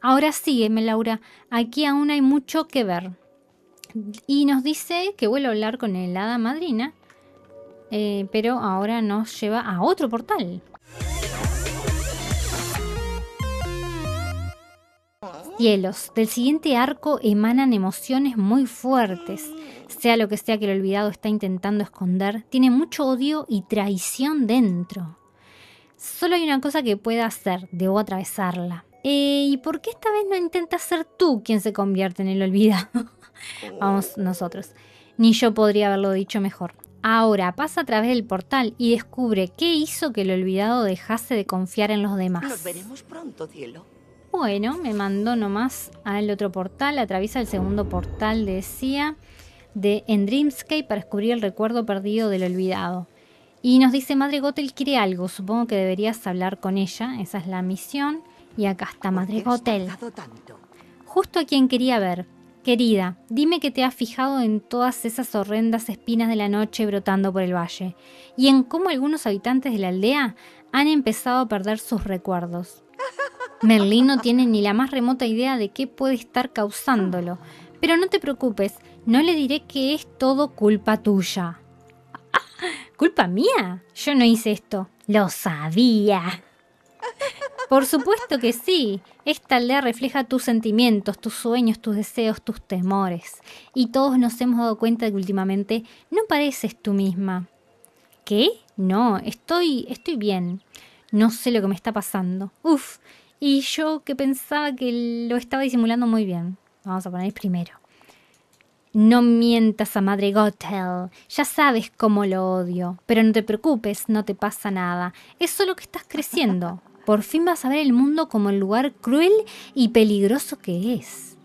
Ahora sígueme, Laura. Aquí aún hay mucho que ver. Y nos dice que vuelve a hablar con el hada madrina, eh, pero ahora nos lleva a otro portal. Cielos, del siguiente arco emanan emociones muy fuertes. Sea lo que sea que el olvidado está intentando esconder, tiene mucho odio y traición dentro. Solo hay una cosa que pueda hacer, debo atravesarla. Eh, ¿Y por qué esta vez no intentas ser tú quien se convierte en el olvidado? Vamos oh. nosotros. Ni yo podría haberlo dicho mejor. Ahora pasa a través del portal y descubre qué hizo que el olvidado dejase de confiar en los demás. Nos veremos pronto, cielo. Bueno, me mandó nomás al otro portal, atraviesa el segundo portal, decía, de en Dreamscape para descubrir el recuerdo perdido del olvidado. Y nos dice, Madre Gotel quiere algo, supongo que deberías hablar con ella, esa es la misión. Y acá está Madre Hotel. Justo a quien quería ver. Querida, dime que te has fijado en todas esas horrendas espinas de la noche brotando por el valle, y en cómo algunos habitantes de la aldea han empezado a perder sus recuerdos. Merlín no tiene ni la más remota idea de qué puede estar causándolo, pero no te preocupes, no le diré que es todo culpa tuya. ¿Culpa mía? Yo no hice esto. Lo sabía. Por supuesto que sí. Esta aldea refleja tus sentimientos, tus sueños, tus deseos, tus temores. Y todos nos hemos dado cuenta de que últimamente no pareces tú misma. ¿Qué? No, estoy, estoy bien. No sé lo que me está pasando. Uf, y yo que pensaba que lo estaba disimulando muy bien. Vamos a poner primero. No mientas a Madre Gothel. Ya sabes cómo lo odio. Pero no te preocupes, no te pasa nada. Es solo que estás creciendo. Por fin vas a ver el mundo como el lugar cruel y peligroso que es.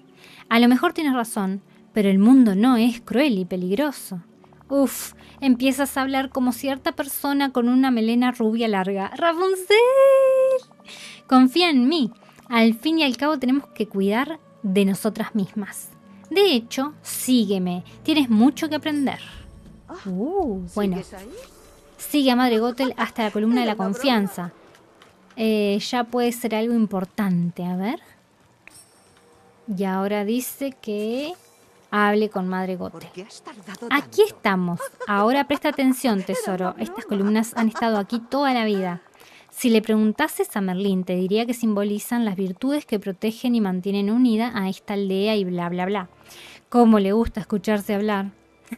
A lo mejor tienes razón, pero el mundo no es cruel y peligroso. Uf, empiezas a hablar como cierta persona con una melena rubia larga. ¡Rapunzel! Confía en mí. Al fin y al cabo tenemos que cuidar de nosotras mismas. De hecho, sígueme. Tienes mucho que aprender. Ah, uh, bueno, sigue a Madre Gotel hasta la columna de la confianza. Eh, ya puede ser algo importante. A ver. Y ahora dice que hable con Madre Gote. Aquí estamos. Ahora presta atención, tesoro. Estas columnas han estado aquí toda la vida. Si le preguntases a Merlín, te diría que simbolizan las virtudes que protegen y mantienen unida a esta aldea y bla, bla, bla. ¿Cómo le gusta escucharse hablar?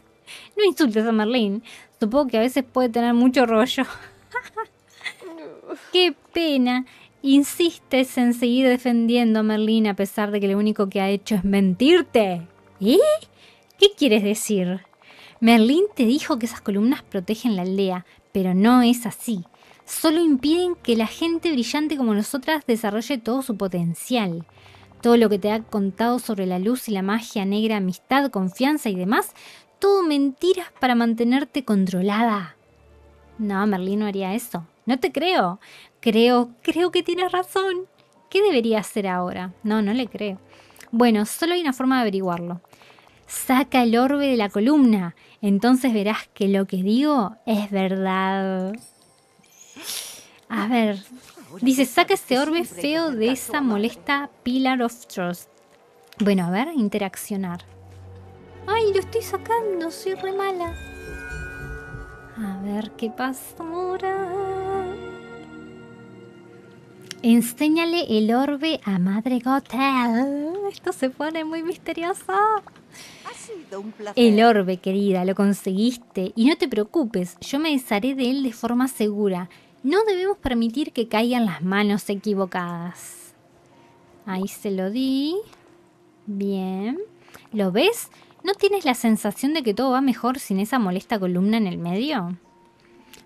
No insultes a Merlín. Supongo que a veces puede tener mucho rollo. qué pena. Insistes en seguir defendiendo a Merlín a pesar de que lo único que ha hecho es mentirte. ¿Eh? ¿Qué quieres decir? Merlín te dijo que esas columnas protegen la aldea, pero no es así. Solo impiden que la gente brillante como nosotras desarrolle todo su potencial. Todo lo que te ha contado sobre la luz y la magia negra, amistad, confianza y demás, todo mentiras para mantenerte controlada. No, Merlín no haría eso. No te creo. Creo, creo que tienes razón. ¿Qué debería hacer ahora? No, no le creo. Bueno, solo hay una forma de averiguarlo. Saca el orbe de la columna. Entonces verás que lo que digo es verdad. A ver. Dice, saca ese orbe feo de esa molesta Pillar of Trust. Bueno, a ver, interaccionar. ¡Ay, lo estoy sacando! Soy re mala. A ver qué pasa ahora. Enséñale el orbe a Madre Gothel. Esto se pone muy misterioso. El orbe, querida, lo conseguiste. Y no te preocupes, yo me desharé de él de forma segura. No debemos permitir que caigan las manos equivocadas. Ahí se lo di. Bien. ¿Lo ves? ¿No tienes la sensación de que todo va mejor sin esa molesta columna en el medio?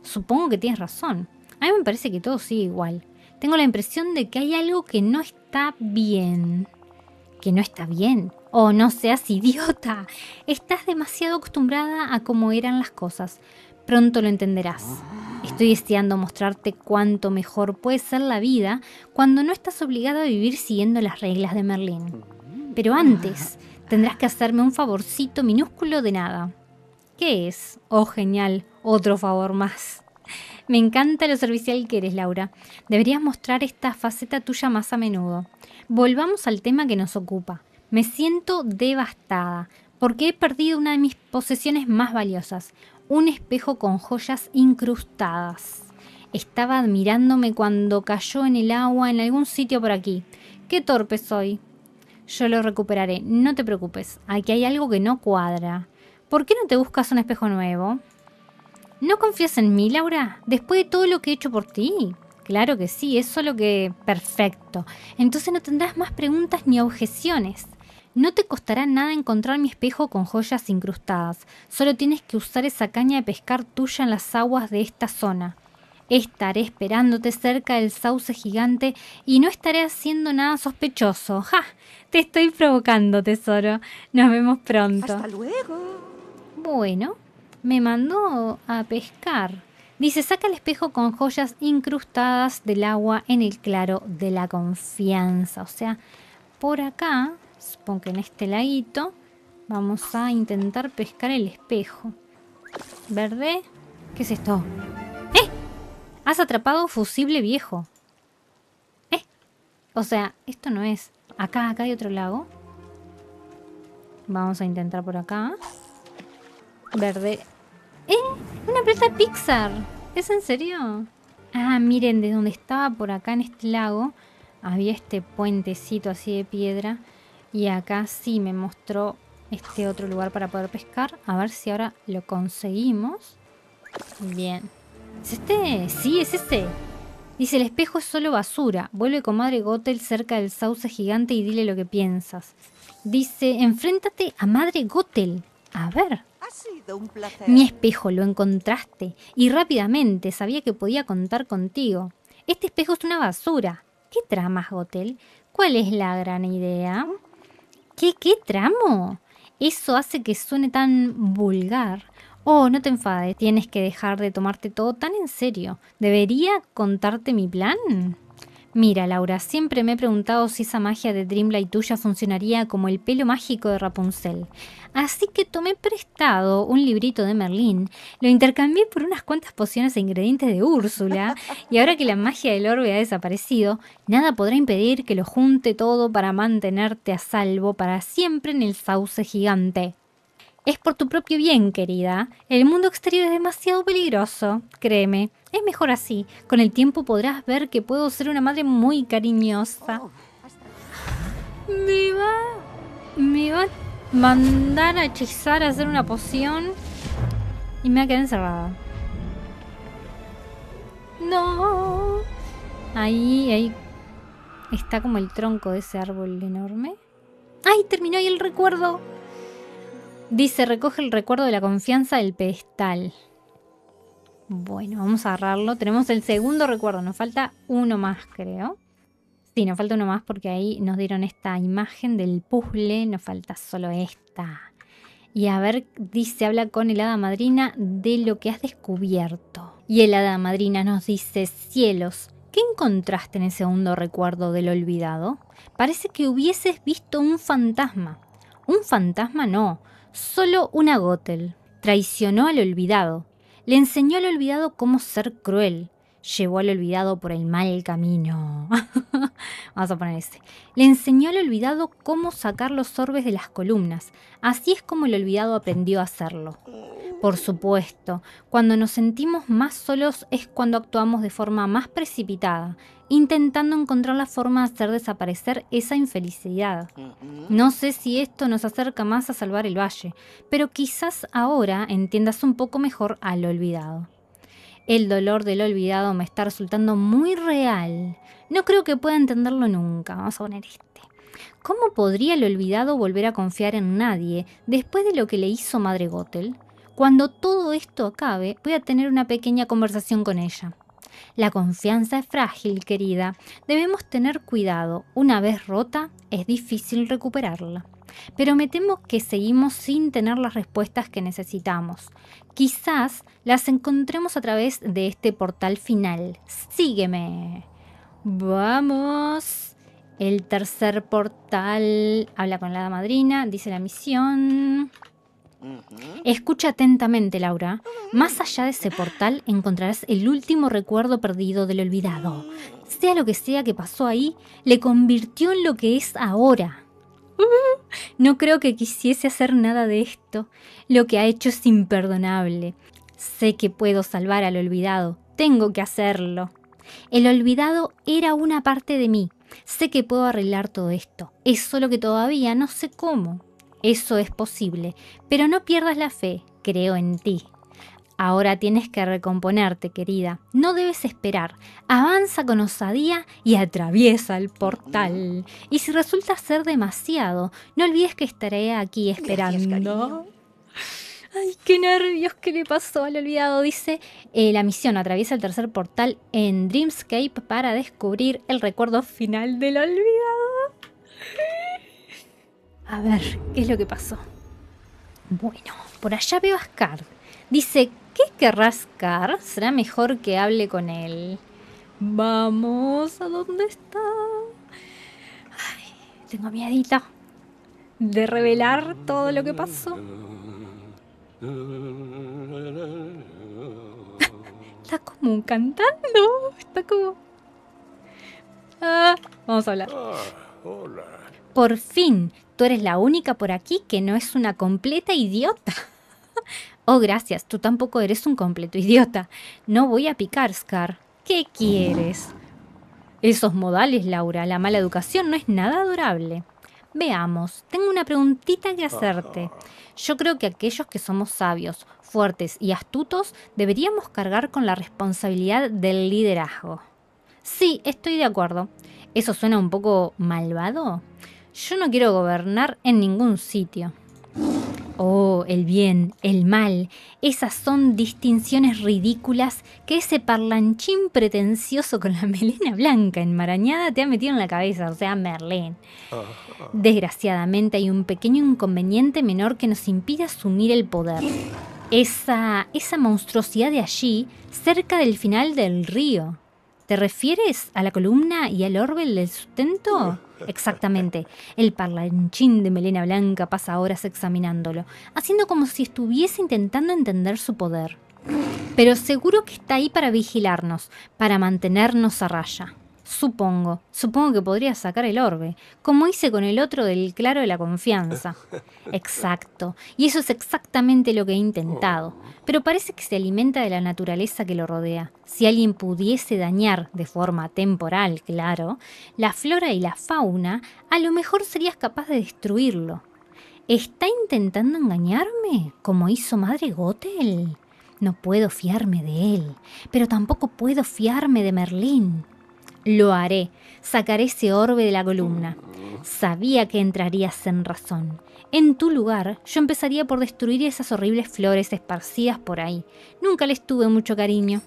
Supongo que tienes razón. A mí me parece que todo sigue igual tengo la impresión de que hay algo que no está bien. Que no está bien. Oh, no seas idiota. Estás demasiado acostumbrada a cómo eran las cosas. Pronto lo entenderás. Estoy deseando mostrarte cuánto mejor puede ser la vida cuando no estás obligada a vivir siguiendo las reglas de Merlín. Pero antes, tendrás que hacerme un favorcito minúsculo de nada. ¿Qué es? Oh, genial, otro favor más. Me encanta lo servicial que eres, Laura. Deberías mostrar esta faceta tuya más a menudo. Volvamos al tema que nos ocupa. Me siento devastada porque he perdido una de mis posesiones más valiosas, un espejo con joyas incrustadas. Estaba admirándome cuando cayó en el agua en algún sitio por aquí. Qué torpe soy. Yo lo recuperaré, no te preocupes. Aquí hay algo que no cuadra. ¿Por qué no te buscas un espejo nuevo? ¿No confías en mí, Laura? Después de todo lo que he hecho por ti. Claro que sí, eso lo que... Perfecto. Entonces no tendrás más preguntas ni objeciones. No te costará nada encontrar mi espejo con joyas incrustadas. Solo tienes que usar esa caña de pescar tuya en las aguas de esta zona. Estaré esperándote cerca del sauce gigante y no estaré haciendo nada sospechoso. ¡Ja! Te estoy provocando, tesoro. Nos vemos pronto. Hasta luego. Bueno, me mandó a pescar. Dice, saca el espejo con joyas incrustadas del agua en el claro de la confianza. O sea, por acá, supongo que en este laguito, vamos a intentar pescar el espejo. Verde, ¿qué es esto? ¡Eh! Has atrapado fusible viejo. ¡Eh! O sea, esto no es. Acá, acá hay otro lago. Vamos a intentar por acá. Verde, ¡Eh! ¡Una pelota Pixar! ¿Es en serio? Ah, miren, de donde estaba por acá en este lago, había este puentecito así de piedra. Y acá sí me mostró este otro lugar para poder pescar. A ver si ahora lo conseguimos. Bien. ¿Es este? Sí, es este. Dice, el espejo es solo basura. Vuelve con Madre Gothel cerca del sauce gigante y dile lo que piensas. Dice, enfréntate a Madre Gothel. A ver. Mi espejo lo encontraste y rápidamente sabía que podía contar contigo. Este espejo es una basura. ¿Qué tramas, Gotel? ¿Cuál es la gran idea? ¿Qué, qué tramo? Eso hace que suene tan vulgar. Oh, no te enfades, tienes que dejar de tomarte todo tan en serio. ¿Debería contarte mi plan? Mira, Laura, siempre me he preguntado si esa magia de Dreamlight tuya funcionaría como el pelo mágico de Rapunzel. Así que tomé prestado un librito de Merlín, lo intercambié por unas cuantas pociones e ingredientes de Úrsula, y ahora que la magia del orbe ha desaparecido, nada podrá impedir que lo junte todo para mantenerte a salvo para siempre en el sauce gigante. Es por tu propio bien, querida. El mundo exterior es demasiado peligroso, créeme. Es mejor así. Con el tiempo podrás ver que puedo ser una madre muy cariñosa. Me va... Me va a mandar a hechizar, a hacer una poción. Y me va a quedar encerrada. No. Ahí, ahí está como el tronco de ese árbol enorme. ¡Ay! Terminó ahí el recuerdo. Dice, recoge el recuerdo de la confianza del pedestal. Bueno, vamos a agarrarlo. Tenemos el segundo recuerdo, nos falta uno más, creo. Sí, nos falta uno más porque ahí nos dieron esta imagen del puzzle, nos falta solo esta. Y a ver, dice, habla con el hada madrina de lo que has descubierto. Y el hada madrina nos dice, cielos, ¿qué encontraste en el segundo recuerdo del olvidado? Parece que hubieses visto un fantasma. Un fantasma no, Solo una gotel Traicionó al olvidado. Le enseñó al olvidado cómo ser cruel. Llevó al olvidado por el mal camino. Vamos a poner ese. Le enseñó al olvidado cómo sacar los orbes de las columnas. Así es como el olvidado aprendió a hacerlo. Por supuesto, cuando nos sentimos más solos es cuando actuamos de forma más precipitada intentando encontrar la forma de hacer desaparecer esa infelicidad. No sé si esto nos acerca más a salvar el valle, pero quizás ahora entiendas un poco mejor al olvidado. El dolor del olvidado me está resultando muy real. No creo que pueda entenderlo nunca. Vamos a poner este. ¿Cómo podría el olvidado volver a confiar en nadie después de lo que le hizo Madre Gothel? Cuando todo esto acabe, voy a tener una pequeña conversación con ella. La confianza es frágil, querida. Debemos tener cuidado. Una vez rota, es difícil recuperarla. Pero me temo que seguimos sin tener las respuestas que necesitamos. Quizás las encontremos a través de este portal final. Sígueme. Vamos. El tercer portal habla con la madrina, dice la misión. Escucha atentamente, Laura. Más allá de ese portal encontrarás el último recuerdo perdido del olvidado. Sea lo que sea que pasó ahí, le convirtió en lo que es ahora. No creo que quisiese hacer nada de esto. Lo que ha hecho es imperdonable. Sé que puedo salvar al olvidado. Tengo que hacerlo. El olvidado era una parte de mí. Sé que puedo arreglar todo esto. Es solo que todavía no sé cómo. Eso es posible, pero no pierdas la fe, creo en ti. Ahora tienes que recomponerte, querida. No debes esperar. Avanza con osadía y atraviesa el portal. Y si resulta ser demasiado, no olvides que estaré aquí esperando. Ay, qué nervios, que le pasó al olvidado? Dice, eh, la misión atraviesa el tercer portal en Dreamscape para descubrir el recuerdo final del olvidado. A ver, ¿qué es lo que pasó? Bueno, por allá veo a Scar. Dice, ¿qué querrá Scar? Será mejor que hable con él. Vamos, ¿a dónde está? tengo miedito de revelar todo lo que pasó. Ah, está como cantando, está como... Ah, vamos a hablar. Ah, por fin, tú eres la única por aquí que no es una completa idiota. oh, gracias, tú tampoco eres un completo idiota. No voy a picar, Scar. ¿Qué quieres? Esos modales, Laura, la mala educación no es nada adorable. Veamos, tengo una preguntita que hacerte. Yo creo que aquellos que somos sabios, fuertes y astutos deberíamos cargar con la responsabilidad del liderazgo. Sí, estoy de acuerdo. ¿Eso suena un poco malvado? Yo no quiero gobernar en ningún sitio. Oh, el bien, el mal, esas son distinciones ridículas que ese parlanchín pretencioso con la melena blanca enmarañada te ha metido en la cabeza, o sea, Merlín. Ah. Desgraciadamente hay un pequeño inconveniente menor que nos impide asumir el poder. Esa, esa monstruosidad de allí, cerca del final del río. ¿Te refieres a la columna y al orbe del sustento? Exactamente. El parlanchín de melena blanca pasa horas examinándolo, haciendo como si estuviese intentando entender su poder. Pero seguro que está ahí para vigilarnos, para mantenernos a raya. Supongo, supongo que podría sacar el orbe, como hice con el otro del claro de la confianza. Exacto, y eso es exactamente lo que he intentado, oh. pero parece que se alimenta de la naturaleza que lo rodea. Si alguien pudiese dañar, de forma temporal, claro, la flora y la fauna, a lo mejor serías capaz de destruirlo. ¿Está intentando engañarme, como hizo Madre No puedo fiarme de él, pero tampoco puedo fiarme de Merlín. Lo haré. Sacaré ese orbe de la columna. Sabía que entrarías en razón. En tu lugar, yo empezaría por destruir esas horribles flores esparcidas por ahí. Nunca les tuve mucho cariño.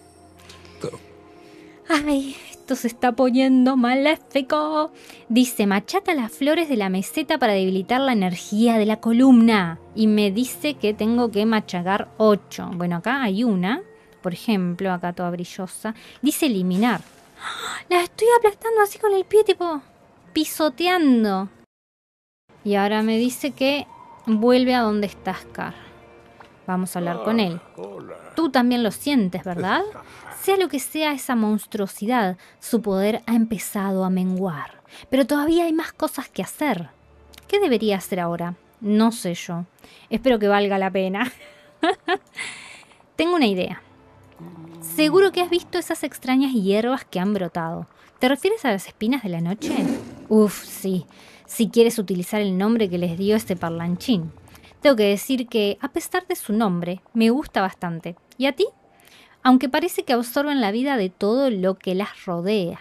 Ay, esto se está poniendo maléfico. Dice, machaca las flores de la meseta para debilitar la energía de la columna. Y me dice que tengo que machacar ocho. Bueno, acá hay una, por ejemplo, acá toda brillosa. Dice eliminar. La estoy aplastando así con el pie, tipo pisoteando. Y ahora me dice que vuelve a donde está Scar. Vamos a hablar con ah, él. Tú también lo sientes, ¿verdad? Sea lo que sea esa monstruosidad, su poder ha empezado a menguar. Pero todavía hay más cosas que hacer. ¿Qué debería hacer ahora? No sé yo. Espero que valga la pena. Tengo una idea. Seguro que has visto esas extrañas hierbas que han brotado. ¿Te refieres a las espinas de la noche? Uf, sí, si quieres utilizar el nombre que les dio este parlanchín. Tengo que decir que, a pesar de su nombre, me gusta bastante. ¿Y a ti? Aunque parece que absorben la vida de todo lo que las rodea.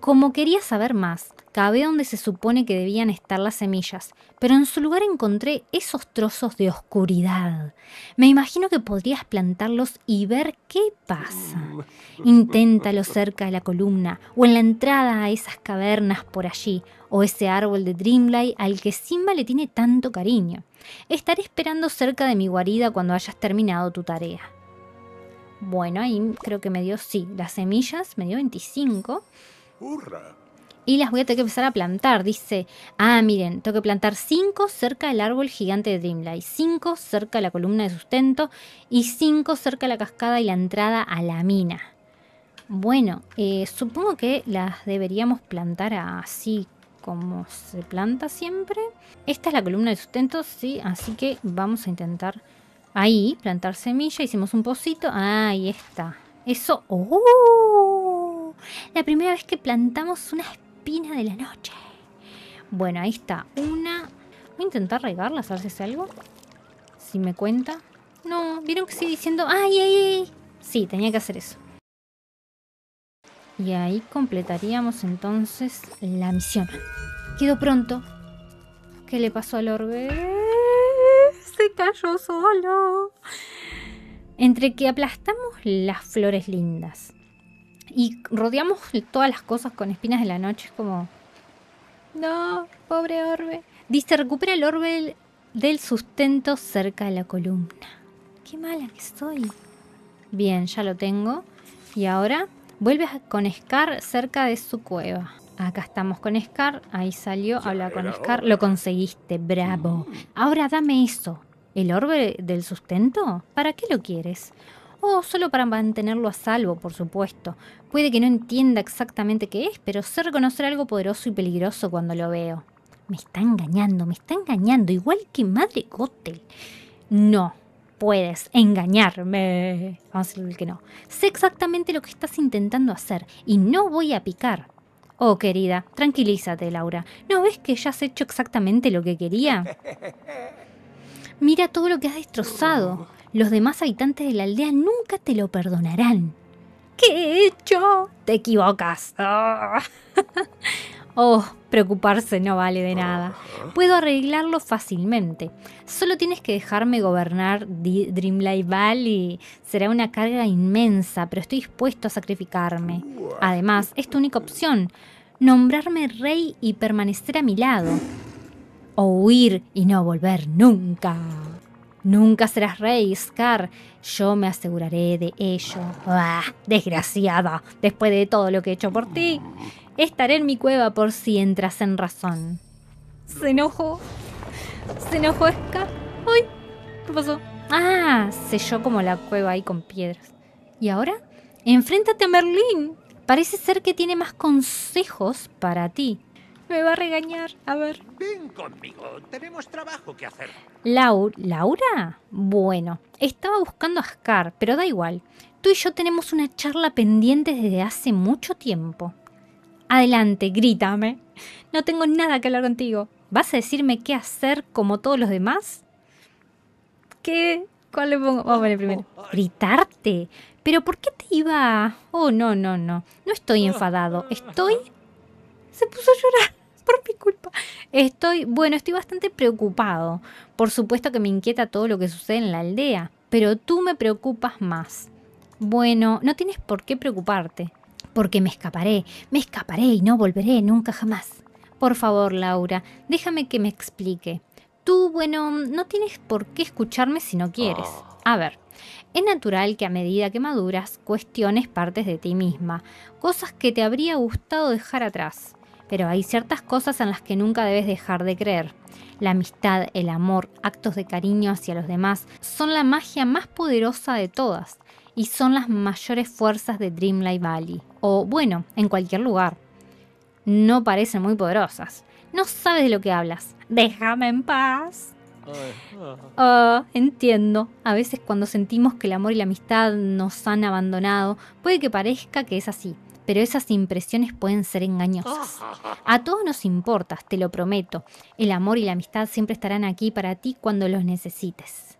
Como quería saber más, Cabé donde se supone que debían estar las semillas, pero en su lugar encontré esos trozos de oscuridad. Me imagino que podrías plantarlos y ver qué pasa. Inténtalo cerca de la columna, o en la entrada a esas cavernas por allí, o ese árbol de Dreamlight al que Simba le tiene tanto cariño. Estaré esperando cerca de mi guarida cuando hayas terminado tu tarea. Bueno, ahí creo que me dio, sí, las semillas, me dio 25. ¡Hurra! y las voy a tener que empezar a plantar. Dice, ah, miren, tengo que plantar 5 cerca del árbol gigante de Dreamlight, 5 cerca de la columna de sustento y 5 cerca de la cascada y la entrada a la mina. Bueno, eh, supongo que las deberíamos plantar así como se planta siempre. Esta es la columna de sustento, sí, así que vamos a intentar ahí plantar semilla. Hicimos un pocito. ahí está. Eso. ¡Oh! La primera vez que plantamos una especie de la noche. Bueno, ahí está. Una. Voy a intentar regarlas, a ver si algo. Si me cuenta. No, vieron que sigue diciendo. ¡Ay, ay, ay! Sí, tenía que hacer eso. Y ahí completaríamos entonces la misión. Quedó pronto. ¿Qué le pasó al orbe? Se cayó solo. Entre que aplastamos las flores lindas, y rodeamos todas las cosas con espinas de la noche, es como... No, pobre orbe. Dice, recupera el orbe del sustento cerca de la columna. Qué mala que estoy. Bien, ya lo tengo. Y ahora vuelves con Scar cerca de su cueva. Acá estamos con Scar. Ahí salió. Habla con Scar. Lo conseguiste. Bravo. Mm. Ahora dame eso. ¿El orbe del sustento? ¿Para qué lo quieres? o solo para mantenerlo a salvo, por supuesto. Puede que no entienda exactamente qué es, pero sé reconocer algo poderoso y peligroso cuando lo veo. Me está engañando, me está engañando, igual que Madre Gothel. No, puedes engañarme. Vamos a decir que no. Sé exactamente lo que estás intentando hacer y no voy a picar. Oh, querida, tranquilízate, Laura. ¿No ves que ya has hecho exactamente lo que quería? Mira todo lo que has destrozado los demás habitantes de la aldea nunca te lo perdonarán. ¿Qué he hecho? Te equivocas. oh, preocuparse no vale de nada. Puedo arreglarlo fácilmente. Solo tienes que dejarme gobernar Dreamlight Valley. Será una carga inmensa, pero estoy dispuesto a sacrificarme. Además, es tu única opción. Nombrarme rey y permanecer a mi lado. O huir y no volver nunca. Nunca serás rey, Scar. Yo me aseguraré de ello. ¡Bah! Desgraciada, después de todo lo que he hecho por ti. Estaré en mi cueva por si entras en razón. Se enojó. Se enojó Scar. ¡Ay! ¿Qué pasó? Ah, selló como la cueva ahí con piedras. ¿Y ahora? Enfréntate a Merlín. Parece ser que tiene más consejos para ti. Me va a regañar. A ver. Ven conmigo, tenemos trabajo que hacer. Laura, ¿Laura? Bueno, estaba buscando a Scar, pero da igual. Tú y yo tenemos una charla pendiente desde hace mucho tiempo. Adelante, grítame. No tengo nada que hablar contigo. ¿Vas a decirme qué hacer como todos los demás? ¿Qué? ¿Cuál le pongo? Vamos a ver primero. Oh, ¿Gritarte? ¿Pero por qué te iba? Oh, no, no, no. No estoy oh. enfadado. Estoy... Se puso a llorar por mi culpa. Estoy, bueno, estoy bastante preocupado. Por supuesto que me inquieta todo lo que sucede en la aldea, pero tú me preocupas más. Bueno, no tienes por qué preocuparte, porque me escaparé, me escaparé y no volveré nunca jamás. Por favor, Laura, déjame que me explique. Tú, bueno, no tienes por qué escucharme si no quieres. Ah. A ver, es natural que a medida que maduras cuestiones partes de ti misma, cosas que te habría gustado dejar atrás pero hay ciertas cosas en las que nunca debes dejar de creer. La amistad, el amor, actos de cariño hacia los demás son la magia más poderosa de todas y son las mayores fuerzas de Dreamlight Valley, o bueno, en cualquier lugar. No parecen muy poderosas. No sabes de lo que hablas. Déjame en paz. Oh, entiendo. A veces cuando sentimos que el amor y la amistad nos han abandonado, puede que parezca que es así, pero esas impresiones pueden ser engañosas. A todos nos importas, te lo prometo. El amor y la amistad siempre estarán aquí para ti cuando los necesites.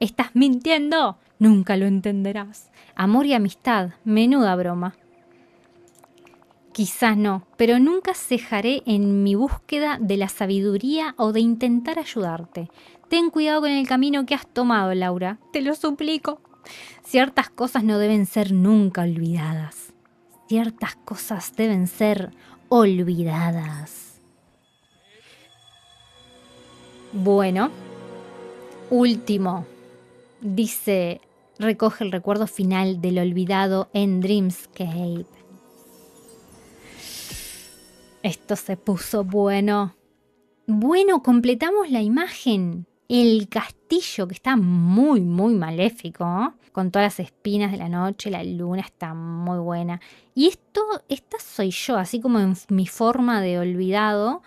¿Estás mintiendo? Nunca lo entenderás. Amor y amistad, menuda broma. Quizás no, pero nunca cejaré en mi búsqueda de la sabiduría o de intentar ayudarte. Ten cuidado con el camino que has tomado, Laura. Te lo suplico. Ciertas cosas no deben ser nunca olvidadas ciertas cosas deben ser olvidadas. Bueno, último, dice, recoge el recuerdo final del olvidado en Dreamscape. Esto se puso bueno. Bueno, completamos la imagen. El castillo, que está muy, muy maléfico, con todas las espinas de la noche, la luna está muy buena. Y esto, esta soy yo, así como en mi forma de olvidado,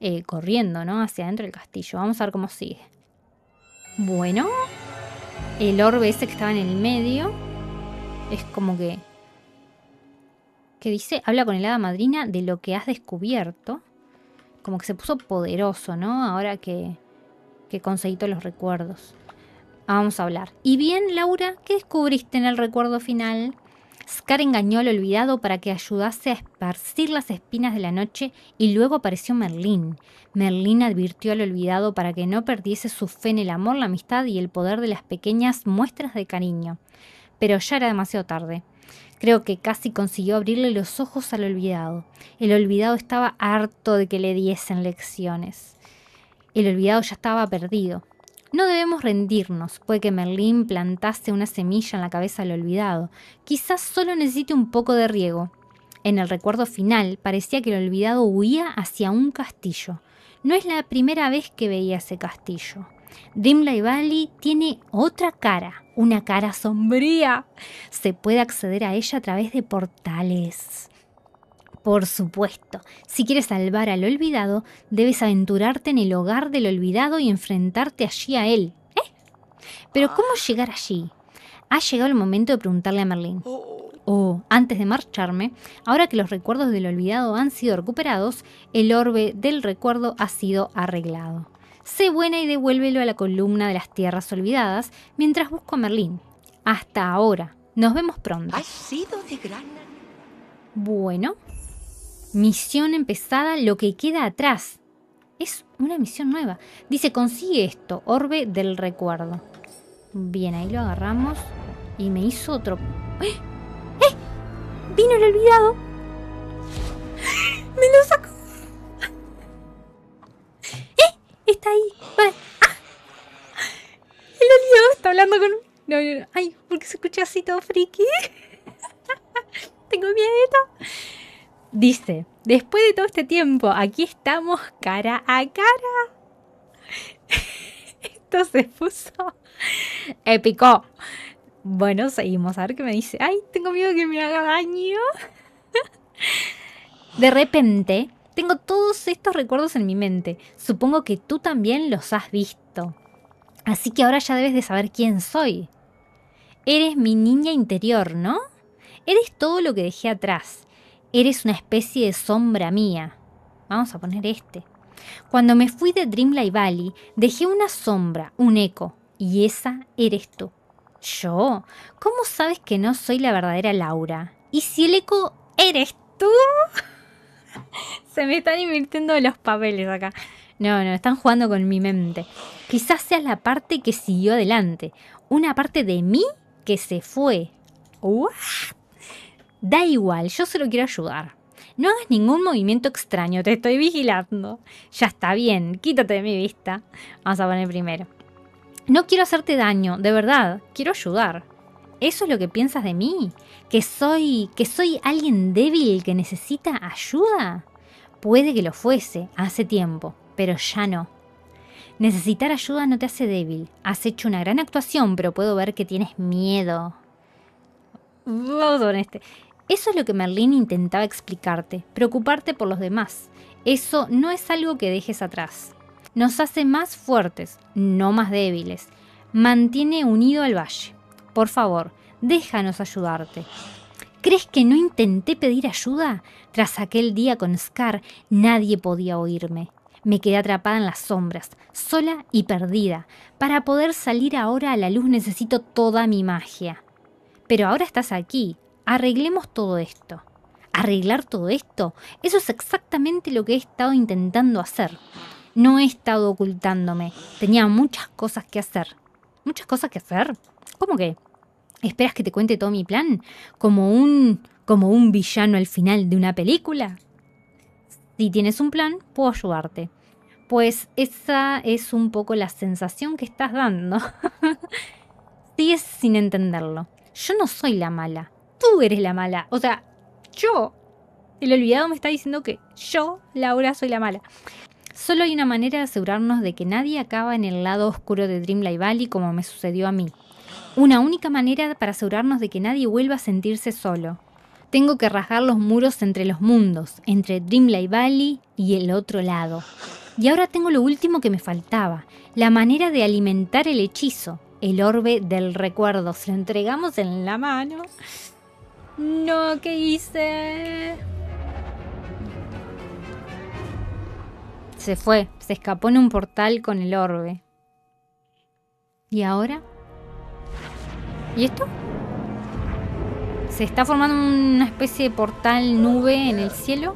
eh, corriendo, ¿no? Hacia adentro del castillo. Vamos a ver cómo sigue. Bueno, el orbe ese que estaba en el medio es como que que dice, habla con el hada madrina de lo que has descubierto. Como que se puso poderoso, ¿no? Ahora que que conseguiste los recuerdos. Vamos a hablar. Y bien, Laura, ¿qué descubriste en el recuerdo final? Scar engañó al olvidado para que ayudase a esparcir las espinas de la noche y luego apareció Merlín. Merlín advirtió al olvidado para que no perdiese su fe en el amor, la amistad y el poder de las pequeñas muestras de cariño. Pero ya era demasiado tarde. Creo que casi consiguió abrirle los ojos al olvidado. El olvidado estaba harto de que le diesen lecciones. El olvidado ya estaba perdido. No debemos rendirnos, puede que Merlín plantase una semilla en la cabeza del olvidado. Quizás solo necesite un poco de riego. En el recuerdo final parecía que el olvidado huía hacia un castillo. No es la primera vez que veía ese castillo. Dimlay Valley tiene otra cara, una cara sombría. Se puede acceder a ella a través de portales. Por supuesto, si quieres salvar al olvidado, debes aventurarte en el hogar del olvidado y enfrentarte allí a él. ¿Eh? Pero ¿cómo llegar allí? Ha llegado el momento de preguntarle a Merlín. Oh. oh, antes de marcharme, ahora que los recuerdos del olvidado han sido recuperados, el orbe del recuerdo ha sido arreglado. Sé buena y devuélvelo a la columna de las tierras olvidadas mientras busco a Merlín. Hasta ahora. Nos vemos pronto. —Ha sido de gran... Bueno, misión empezada, lo que queda atrás. Es una misión nueva. Dice, consigue esto, orbe del recuerdo. Bien, ahí lo agarramos. Y me hizo otro... ¡Eh! ¡Eh! ¡Vino el olvidado! ¡Me lo sacó! ¡Eh! Está ahí. Ah. El olvidado está hablando con... No, no, Ay, porque se escucha así todo friki. Tengo miedo. Dice, después de todo este tiempo, aquí estamos cara a cara. Esto se puso épico. Bueno, seguimos a ver qué me dice. Ay, tengo miedo que me haga daño. De repente, tengo todos estos recuerdos en mi mente. Supongo que tú también los has visto. Así que ahora ya debes de saber quién soy. Eres mi niña interior, ¿no? Eres todo lo que dejé atrás. Eres una especie de sombra mía. Vamos a poner este. Cuando me fui de Dreamlight Valley, dejé una sombra, un eco, y esa eres tú. ¿Yo? ¿Cómo sabes que no soy la verdadera Laura? ¿Y si el eco eres tú? Se me están invirtiendo los papeles acá. No, no, están jugando con mi mente. Quizás sea la parte que siguió adelante. Una parte de mí que se fue. Da igual, yo solo quiero ayudar. No hagas ningún movimiento extraño, te estoy vigilando. Ya está bien, quítate de mi vista. Vamos a poner primero. No quiero hacerte daño, de verdad, quiero ayudar. ¿Eso es lo que piensas de mí? ¿Que soy que soy alguien débil que necesita ayuda? Puede que lo fuese hace tiempo, pero ya no. Necesitar ayuda no te hace débil. Has hecho una gran actuación, pero puedo ver que tienes miedo. Vamos con este. Eso es lo que Merlín intentaba explicarte, preocuparte por los demás. Eso no es algo que dejes atrás. Nos hace más fuertes, no más débiles. Mantiene unido al valle. Por favor, déjanos ayudarte. ¿Crees que no intenté pedir ayuda? Tras aquel día con Scar, nadie podía oírme. Me quedé atrapada en las sombras, sola y perdida. Para poder salir ahora a la luz necesito toda mi magia. Pero ahora estás aquí, Arreglemos todo esto. Arreglar todo esto, eso es exactamente lo que he estado intentando hacer. No he estado ocultándome. Tenía muchas cosas que hacer. ¿Muchas cosas que hacer? ¿Cómo que? ¿Esperas que te cuente todo mi plan? ¿Como un, como un villano al final de una película? Si tienes un plan, puedo ayudarte. Pues esa es un poco la sensación que estás dando. es sin entenderlo. Yo no soy la mala tú eres la mala. O sea, yo, el olvidado me está diciendo que yo, Laura, soy la mala. Solo hay una manera de asegurarnos de que nadie acaba en el lado oscuro de Dreamlight Valley como me sucedió a mí. Una única manera para asegurarnos de que nadie vuelva a sentirse solo. Tengo que rasgar los muros entre los mundos, entre Dreamlight Valley y el otro lado. Y ahora tengo lo último que me faltaba, la manera de alimentar el hechizo, el orbe del recuerdo. Se lo entregamos en la mano. No, ¿qué hice? Se fue, se escapó en un portal con el orbe. ¿Y ahora? ¿Y esto? ¿Se está formando una especie de portal nube en el cielo?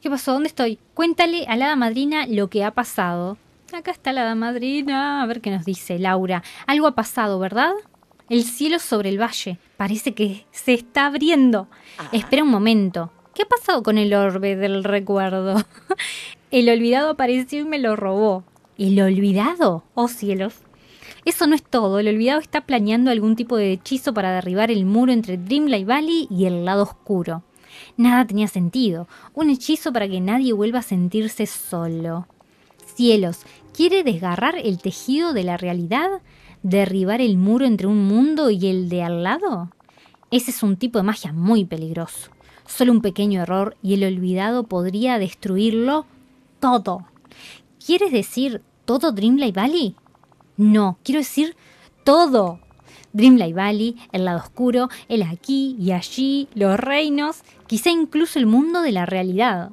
¿Qué pasó? ¿Dónde estoy? Cuéntale a la hada madrina lo que ha pasado. Acá está la madrina. A ver qué nos dice Laura. Algo ha pasado, ¿verdad? El cielo sobre el valle parece que se está abriendo. Ah. Espera un momento. ¿Qué ha pasado con el orbe del recuerdo? el olvidado apareció y me lo robó. ¿El olvidado? Oh cielos. Eso no es todo. El olvidado está planeando algún tipo de hechizo para derribar el muro entre Dreamlight Valley y el lado oscuro. Nada tenía sentido. Un hechizo para que nadie vuelva a sentirse solo. Cielos, ¿quiere desgarrar el tejido de la realidad? derribar el muro entre un mundo y el de al lado? Ese es un tipo de magia muy peligroso. Solo un pequeño error y el olvidado podría destruirlo todo. ¿Quieres decir todo Dreamlight Valley? No, quiero decir todo. Dreamlight Valley, el lado oscuro, el aquí y allí, los reinos, quizá incluso el mundo de la realidad.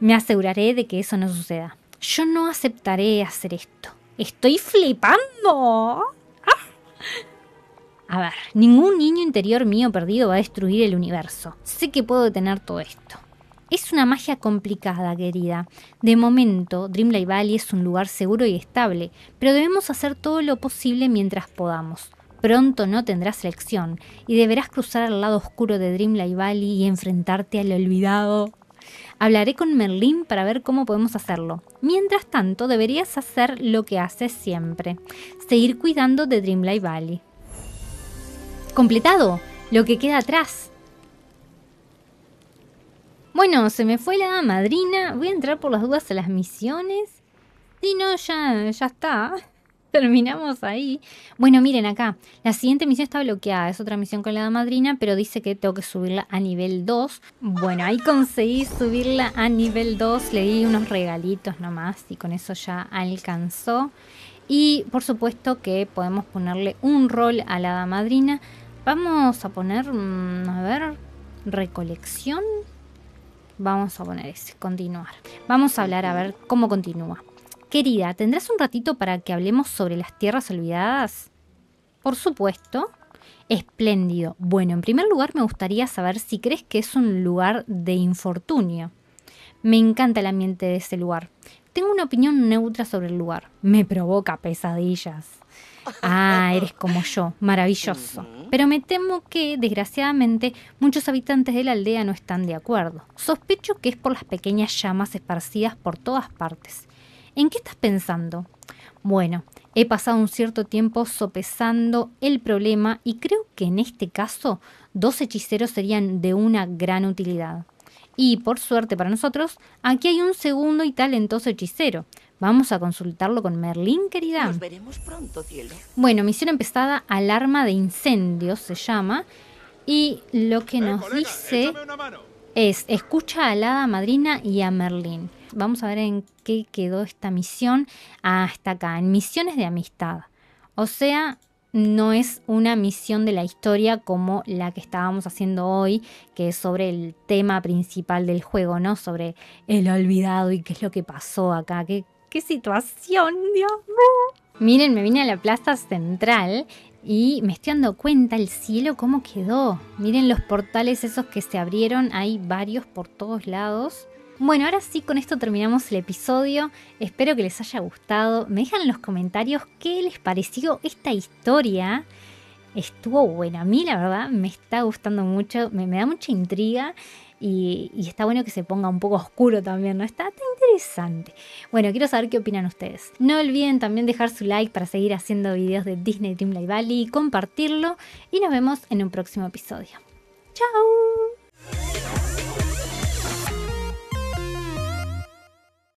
Me aseguraré de que eso no suceda. Yo no aceptaré hacer esto. Estoy flipando. Ah. A ver, ningún niño interior mío perdido va a destruir el universo. Sé que puedo detener todo esto. Es una magia complicada, querida. De momento, Dreamlight Valley es un lugar seguro y estable, pero debemos hacer todo lo posible mientras podamos. Pronto no tendrás elección y deberás cruzar al lado oscuro de Dreamlight Valley y enfrentarte al olvidado. Hablaré con Merlín para ver cómo podemos hacerlo. Mientras tanto, deberías hacer lo que haces siempre, seguir cuidando de Dreamlight Valley. Completado, lo que queda atrás. Bueno, se me fue la madrina. Voy a entrar por las dudas a las misiones. Si no, ya, ya está terminamos ahí. Bueno, miren acá, la siguiente misión está bloqueada, es otra misión con la madrina, pero dice que tengo que subirla a nivel 2. Bueno, ahí conseguí subirla a nivel 2, le di unos regalitos nomás y con eso ya alcanzó. Y por supuesto que podemos ponerle un rol a la madrina. Vamos a poner, mm, a ver, recolección. Vamos a poner ese, continuar. Vamos a hablar a ver cómo continúa. Querida, ¿tendrás un ratito para que hablemos sobre las tierras olvidadas? Por supuesto. Espléndido. Bueno, en primer lugar me gustaría saber si crees que es un lugar de infortunio. Me encanta el ambiente de ese lugar. Tengo una opinión neutra sobre el lugar. Me provoca pesadillas. Ah, eres como yo, maravilloso. Pero me temo que, desgraciadamente, muchos habitantes de la aldea no están de acuerdo. Sospecho que es por las pequeñas llamas esparcidas por todas partes. ¿En qué estás pensando? Bueno, he pasado un cierto tiempo sopesando el problema y creo que en este caso dos hechiceros serían de una gran utilidad. Y por suerte para nosotros, aquí hay un segundo y talentoso hechicero. Vamos a consultarlo con Merlín, querida. Nos veremos pronto, cielo. Bueno, misión empezada, alarma de incendios se llama. Y lo que eh, nos dice es escucha a la madrina y a Merlín. Vamos a ver en qué quedó esta misión hasta ah, acá, en misiones de amistad. O sea, no es una misión de la historia como la que estábamos haciendo hoy, que es sobre el tema principal del juego, ¿no? Sobre el olvidado y qué es lo que pasó acá, qué, qué situación, Dios mío. Miren, me vine a la plaza central y me estoy dando cuenta el cielo cómo quedó. Miren los portales esos que se abrieron, hay varios por todos lados. Bueno, ahora sí, con esto terminamos el episodio. Espero que les haya gustado. Me dejan en los comentarios qué les pareció esta historia. Estuvo buena. A mí, la verdad, me está gustando mucho. Me, me da mucha intriga. Y, está bueno que se ponga un poco oscuro también, ¿no? Está interesante. Bueno, quiero saber qué opinan ustedes. No olviden también dejar su like para seguir haciendo videos de Disney Dreamlight Valley, compartirlo y nos vemos en un próximo episodio. ¡Chao!